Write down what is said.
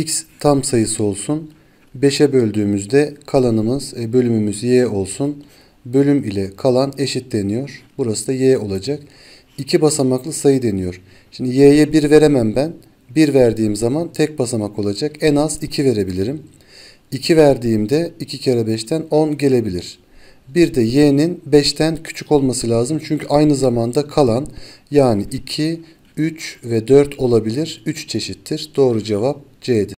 x tam sayısı olsun. 5'e böldüğümüzde kalanımız e, bölümümüz y olsun. Bölüm ile kalan eşit deniyor. Burası da y olacak. İki basamaklı sayı deniyor. Şimdi y'ye 1 veremem ben. 1 verdiğim zaman tek basamak olacak. En az 2 verebilirim. 2 verdiğimde 2 kere 5'ten 10 gelebilir. Bir de y'nin 5'ten küçük olması lazım. Çünkü aynı zamanda kalan yani 2, 3 ve 4 olabilir. 3 çeşittir. Doğru cevap C'dir.